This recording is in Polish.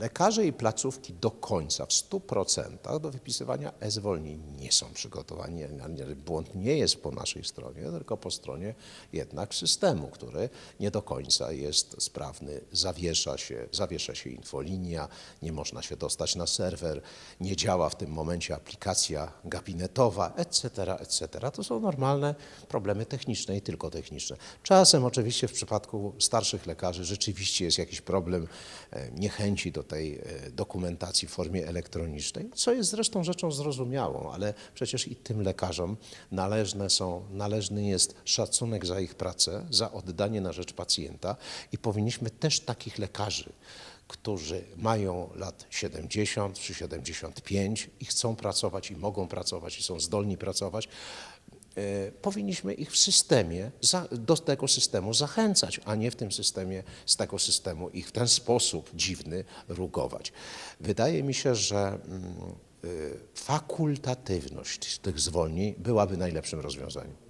Lekarze i placówki do końca, w 100% do wypisywania e-zwolnień nie są przygotowani. Błąd nie jest po naszej stronie, tylko po stronie jednak systemu, który nie do końca jest sprawny. Zawiesza się, zawiesza się infolinia, nie można się dostać na serwer, nie działa w tym momencie aplikacja gabinetowa, etc., etc. To są normalne problemy techniczne i tylko techniczne. Czasem oczywiście w przypadku starszych lekarzy rzeczywiście jest jakiś problem e, niechęci do tej e, dokumentacji w formie elektronicznej, co jest zresztą rzeczą zrozumiałą, ale przecież i tym lekarzom należne są, należny jest szacunek za ich pracę, za oddanie na rzecz pacjenta i powinniśmy też takich lekarzy, którzy mają lat 70 czy 75 i chcą pracować i mogą pracować i są zdolni pracować, E, powinniśmy ich w systemie, do tego systemu zachęcać, a nie w tym systemie, z tego systemu ich w ten sposób dziwny rugować. Wydaje mi się, że mm, y, fakultatywność tych zwolnień byłaby najlepszym rozwiązaniem.